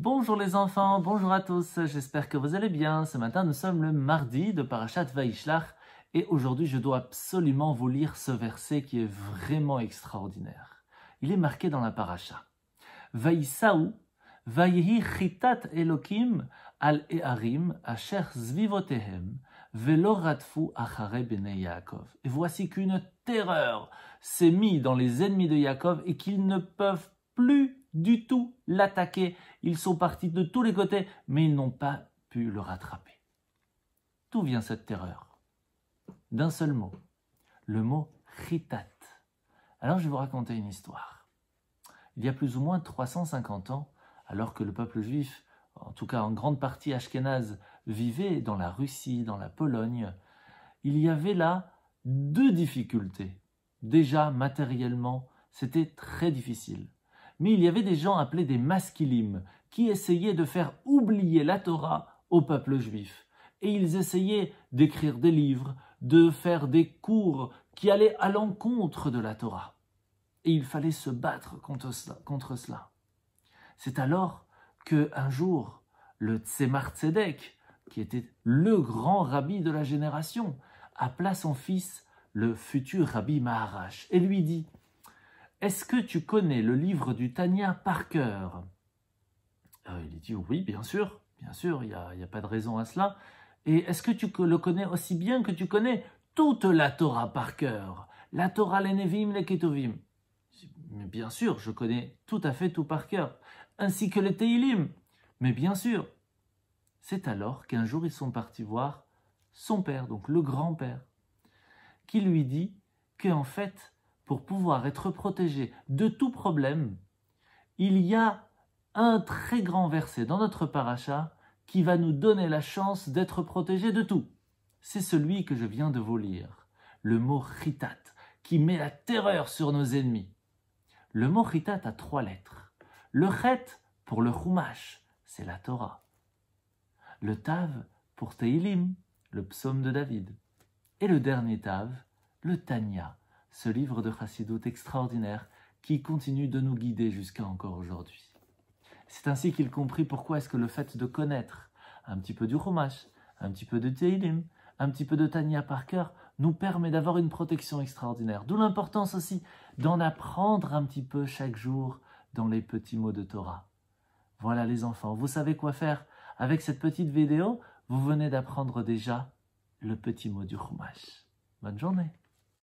Bonjour les enfants, bonjour à tous, j'espère que vous allez bien. Ce matin, nous sommes le mardi de Parashat Vaishlach et aujourd'hui, je dois absolument vous lire ce verset qui est vraiment extraordinaire. Il est marqué dans la Parasha. Vaïsaou, Vaïhi chitat Elokim al Eharim, asher zvivotehem, veloratfu achare Yaakov. Et voici qu'une terreur s'est mise dans les ennemis de Yaakov et qu'ils ne peuvent plus du tout l'attaquer. Ils sont partis de tous les côtés, mais ils n'ont pas pu le rattraper. D'où vient cette terreur D'un seul mot, le mot ritat. Alors je vais vous raconter une histoire. Il y a plus ou moins 350 ans, alors que le peuple juif, en tout cas en grande partie ashkénaze, vivait dans la Russie, dans la Pologne, il y avait là deux difficultés. Déjà matériellement, c'était très difficile mais il y avait des gens appelés des maskilim qui essayaient de faire oublier la Torah au peuple juif. Et ils essayaient d'écrire des livres, de faire des cours qui allaient à l'encontre de la Torah. Et il fallait se battre contre cela. C'est alors que un jour, le Tzemar Tzedek, qui était le grand rabbi de la génération, appela son fils, le futur rabbi Maharash, et lui dit est-ce que tu connais le livre du Tania par cœur euh, Il dit Oui, bien sûr, bien sûr, il n'y a, pas de raison à cela. Et est-ce que tu le connais aussi bien que tu connais toute la Torah par cœur La Torah, l'Enevim, Nevim, Mais bien sûr, je connais tout à fait tout par cœur, ainsi que les Teilim. Mais bien sûr. C'est alors qu'un jour ils sont partis voir son père, donc le grand-père, qui lui dit qu'en fait, pour pouvoir être protégé de tout problème, il y a un très grand verset dans notre paracha qui va nous donner la chance d'être protégé de tout. C'est celui que je viens de vous lire, le mot chitat, qui met la terreur sur nos ennemis. Le mot chitat a trois lettres. Le chet pour le chumash, c'est la Torah. Le tav pour Teilim, le psaume de David. Et le dernier tav, le tanya, ce livre de Chassidut extraordinaire qui continue de nous guider jusqu'à encore aujourd'hui. C'est ainsi qu'il comprit pourquoi est-ce que le fait de connaître un petit peu du Chumash, un petit peu de Tehillim, un petit peu de Tania par cœur, nous permet d'avoir une protection extraordinaire. D'où l'importance aussi d'en apprendre un petit peu chaque jour dans les petits mots de Torah. Voilà les enfants, vous savez quoi faire. Avec cette petite vidéo, vous venez d'apprendre déjà le petit mot du Chumash. Bonne journée